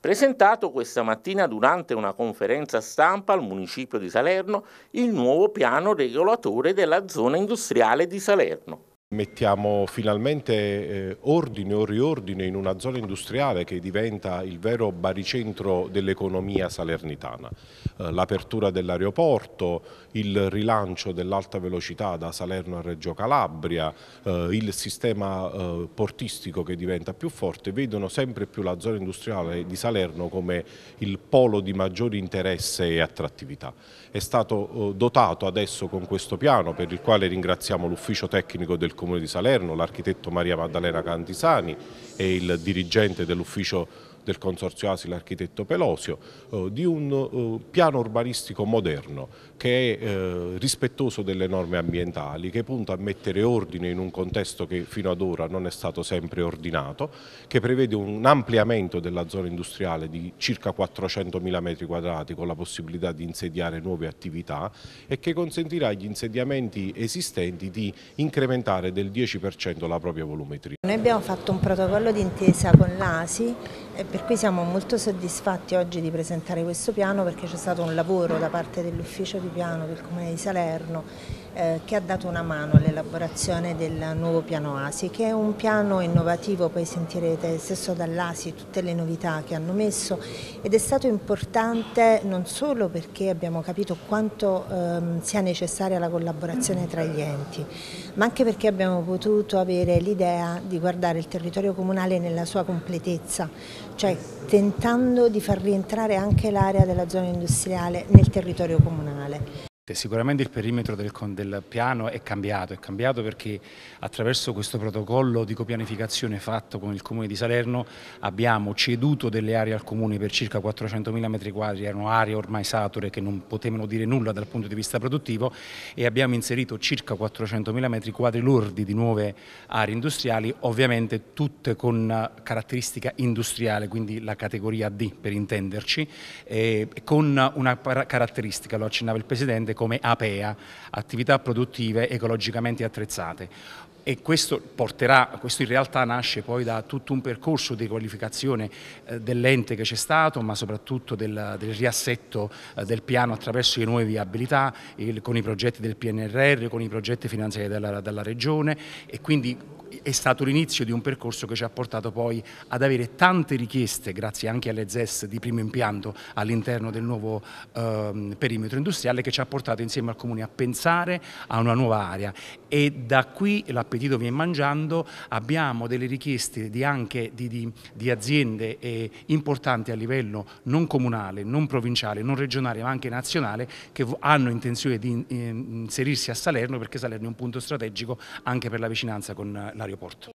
presentato questa mattina durante una conferenza stampa al municipio di Salerno il nuovo piano regolatore della zona industriale di Salerno. Mettiamo finalmente eh, ordine o riordine in una zona industriale che diventa il vero baricentro dell'economia salernitana. Eh, L'apertura dell'aeroporto, il rilancio dell'alta velocità da Salerno a Reggio Calabria, eh, il sistema eh, portistico che diventa più forte, vedono sempre più la zona industriale di Salerno come il polo di maggiore interesse e attrattività. È stato eh, dotato adesso con questo piano per il quale ringraziamo l'ufficio tecnico del Comune di Salerno, l'architetto Maria Maddalena Cantisani e il dirigente dell'ufficio del Consorzio ASI l'architetto Pelosio, eh, di un eh, piano urbanistico moderno che è eh, rispettoso delle norme ambientali, che punta a mettere ordine in un contesto che fino ad ora non è stato sempre ordinato, che prevede un ampliamento della zona industriale di circa 400.000 metri quadrati con la possibilità di insediare nuove attività e che consentirà agli insediamenti esistenti di incrementare del 10% la propria volumetria. Noi abbiamo fatto un protocollo di intesa con l'ASI e per cui siamo molto soddisfatti oggi di presentare questo piano perché c'è stato un lavoro da parte dell'ufficio di piano del Comune di Salerno eh, che ha dato una mano all'elaborazione del nuovo piano ASI, che è un piano innovativo, poi sentirete stesso dall'ASI tutte le novità che hanno messo ed è stato importante non solo perché abbiamo capito quanto ehm, sia necessaria la collaborazione tra gli enti, ma anche perché abbiamo potuto avere l'idea di guardare il territorio comunale nella sua completezza, cioè tentando di far rientrare anche l'area della zona industriale nel territorio comunale. Sicuramente il perimetro del, del, piano è cambiato, è cambiato perché attraverso questo protocollo di copianificazione fatto con il Comune di Salerno abbiamo ceduto delle aree al Comune per circa 400.000 metri quadri, erano aree ormai sature che non potevano dire nulla dal punto di vista produttivo e abbiamo inserito circa 400.000 metri quadri lordi di nuove aree industriali, ovviamente tutte con caratteristica industriale, quindi la categoria D per intenderci, con una caratteristica, lo accennava il Presidente, come APEA, attività produttive ecologicamente attrezzate e questo, porterà, questo in realtà nasce poi da tutto un percorso di qualificazione eh, dell'ente che c'è stato, ma soprattutto del, del riassetto eh, del piano attraverso le nuove viabilità, il, con i progetti del PNRR, con i progetti finanziari dalla, dalla Regione e quindi è stato l'inizio di un percorso che ci ha portato poi ad avere tante richieste, grazie anche alle ZES di primo impianto all'interno del nuovo eh, perimetro industriale, che ci ha portato insieme al Comune a pensare a una nuova area e da qui la appetito viene mangiando, abbiamo delle richieste di anche di, di, di aziende eh, importanti a livello non comunale, non provinciale, non regionale ma anche nazionale che hanno intenzione di eh, inserirsi a Salerno perché Salerno è un punto strategico anche per la vicinanza con eh, l'aeroporto.